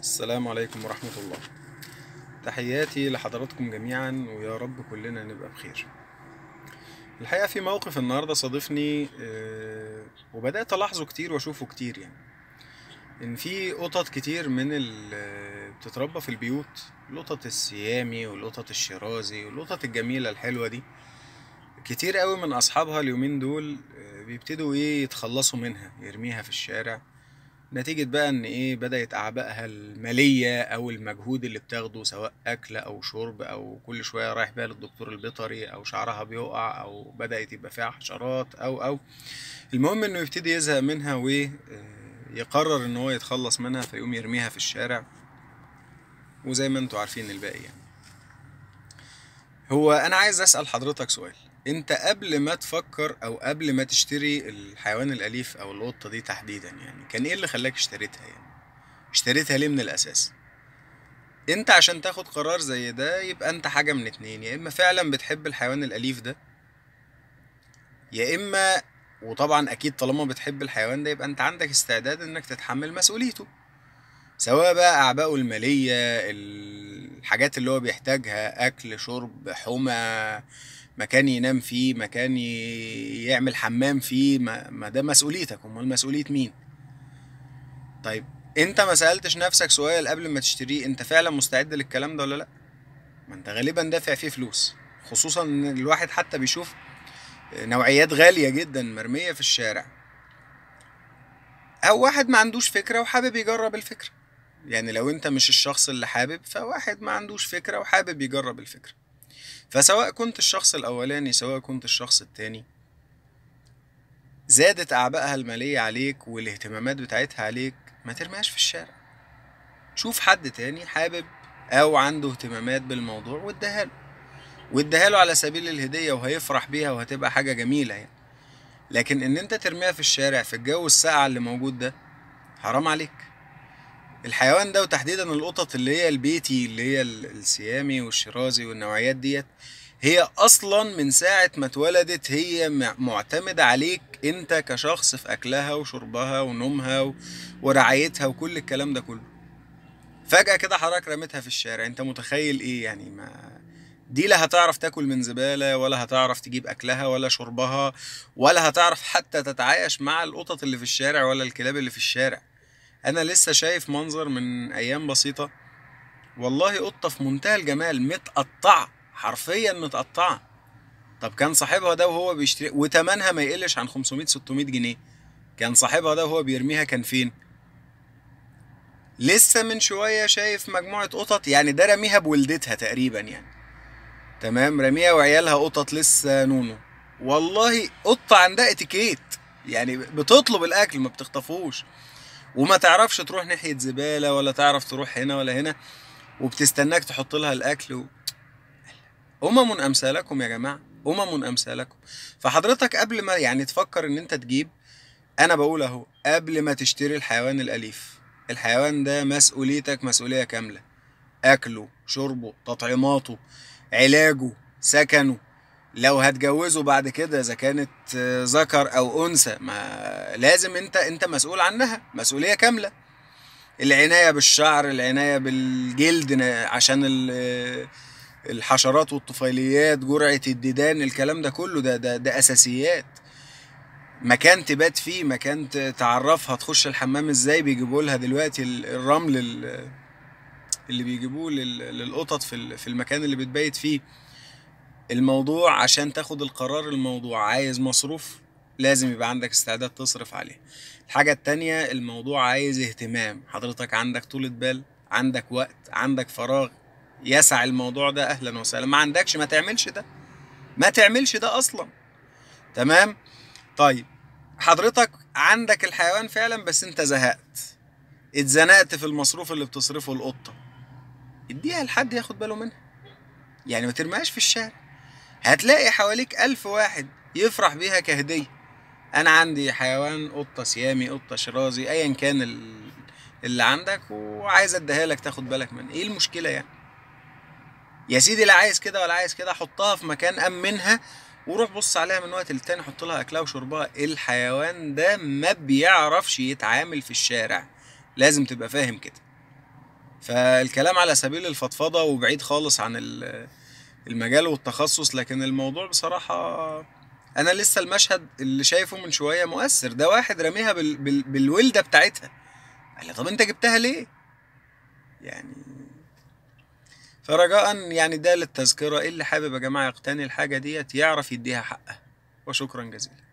السلام عليكم ورحمة الله تحياتي لحضراتكم جميعا ويا رب كلنا نبقى بخير الحقيقة في موقف النهاردة صادفني آه، وبدأت ألاحظه كتير وأشوفه كتير يعني إن في قطط كتير من اللي آه، بتتربى في البيوت القطط السيامي والقطط الشرازي والقطط الجميلة الحلوة دي كتير قوي من أصحابها اليومين دول آه، بيبتدوا إيه يتخلصوا منها يرميها في الشارع نتيجة بقى إن إيه بدأت أعبائها المالية أو المجهود اللي بتاخده سواء أكل أو شرب أو كل شوية رايح بقى للدكتور البيطري أو شعرها بيقع أو بدأت يبقى فيها حشرات أو أو المهم إنه يبتدي يزهق منها ويقرر آه، إن هو يتخلص منها فيقوم يرميها في الشارع وزي ما انتوا عارفين الباقي يعني. هو انا عايز اسال حضرتك سؤال انت قبل ما تفكر او قبل ما تشتري الحيوان الاليف او القطه دي تحديدا يعني كان ايه اللي خلاك اشتريتها يعني اشتريتها ليه من الاساس انت عشان تاخد قرار زي ده يبقى انت حاجه من اتنين يا اما فعلا بتحب الحيوان الاليف ده يا اما وطبعا اكيد طالما بتحب الحيوان ده يبقى انت عندك استعداد انك تتحمل مسؤوليته سواء بقى اعبائه الماليه الحاجات اللي هو بيحتاجها اكل شرب حمى مكان ينام فيه مكان يعمل حمام فيه ما ده مسؤوليتك امال مسؤوليه مين طيب انت ما سالتش نفسك سؤال قبل ما تشتريه انت فعلا مستعد للكلام ده ولا لا ما انت غالبا دافع فيه فلوس خصوصا ان الواحد حتى بيشوف نوعيات غاليه جدا مرميه في الشارع او واحد ما عندوش فكره وحابب يجرب الفكره يعني لو انت مش الشخص اللي حابب فواحد ما عندوش فكرة وحابب يجرب الفكرة فسواء كنت الشخص الأولاني سواء كنت الشخص التاني زادت أعبائها المالية عليك والاهتمامات بتاعتها عليك ما ترميهاش في الشارع شوف حد تاني حابب أو عنده اهتمامات بالموضوع واديها له واديها له على سبيل الهدية وهيفرح بيها وهتبقى حاجة جميلة يعني لكن إن أنت ترميها في الشارع في الجو الساقع اللي موجود ده حرام عليك الحيوان ده وتحديدا القطط اللي هي البيتي اللي هي السيامي والشيرازي والنوعيات ديت هي اصلا من ساعه ما اتولدت هي معتمده عليك انت كشخص في اكلها وشربها ونومها ورعايتها وكل الكلام ده كله فجاه كده حضرتك رميتها في الشارع انت متخيل ايه يعني ما دي لا هتعرف تاكل من زباله ولا هتعرف تجيب اكلها ولا شربها ولا هتعرف حتى تتعايش مع القطط اللي في الشارع ولا الكلاب اللي في الشارع انا لسه شايف منظر من ايام بسيطه والله قطه في منتهى الجمال متقطعه حرفيا متقطعه طب كان صاحبها ده وهو بيشتري وتمنها ما يقلش عن 500 600 جنيه كان صاحبها ده وهو بيرميها كان فين لسه من شويه شايف مجموعه قطط يعني ده رميها بولدتها تقريبا يعني تمام رميها وعيالها قطط لسه نونو والله قطه عندها اتيكيت يعني بتطلب الاكل ما بتخطفوش وما تعرفش تروح ناحيه زباله ولا تعرف تروح هنا ولا هنا وبتستناك تحط لها الاكل و... امم امثالكم يا جماعه امم امثالكم فحضرتك قبل ما يعني تفكر ان انت تجيب انا بقول اهو قبل ما تشتري الحيوان الاليف الحيوان ده مسؤوليتك مسؤوليه كامله اكله شربه تطعيماته علاجه سكنه لو هتجوزه بعد كده اذا كانت ذكر او انثى ما لازم انت انت مسؤول عنها مسؤوليه كامله العنايه بالشعر العنايه بالجلد عشان الحشرات والطفيليات جرعه الديدان الكلام ده كله ده ده, ده اساسيات مكان تبات فيه مكان تعرفها تخش الحمام ازاي بيجيبوا لها دلوقتي الرمل اللي بيجيبوه للقطط في المكان اللي بتبيت فيه الموضوع عشان تاخد القرار الموضوع عايز مصروف لازم يبقى عندك استعداد تصرف عليه الحاجة التانية الموضوع عايز اهتمام حضرتك عندك طولة بال عندك وقت عندك فراغ يسع الموضوع ده اهلا وسهلا ما عندكش ما تعملش ده ما تعملش ده اصلا تمام طيب حضرتك عندك الحيوان فعلا بس انت زهقت اتزنقت في المصروف اللي بتصرفه القطه اديها لحد ياخد باله منها يعني ما ترميهاش في الشارع هتلاقي حواليك ألف واحد يفرح بيها كهدية أنا عندي حيوان قطة سيامي قطة شرازي أيا كان اللي عندك وعايز أديها لك تاخد بالك من إيه المشكلة يعني يا سيدي لا عايز كده ولا عايز كده حطها في مكان أمنها وروح بص عليها من وقت للتاني حط لها أكلها وشربها الحيوان ده ما بيعرفش يتعامل في الشارع لازم تبقى فاهم كده فالكلام على سبيل الفضفضة وبعيد خالص عن ال المجال والتخصص لكن الموضوع بصراحه انا لسه المشهد اللي شايفه من شويه مؤثر ده واحد رميها بال... بال... بالولده بتاعتها قال طب انت جبتها ليه يعني فرجاء يعني ده للتذكره إيه اللي حابب يا جماعه يقتني الحاجه ديت يعرف يديها حقها وشكرا جزيلا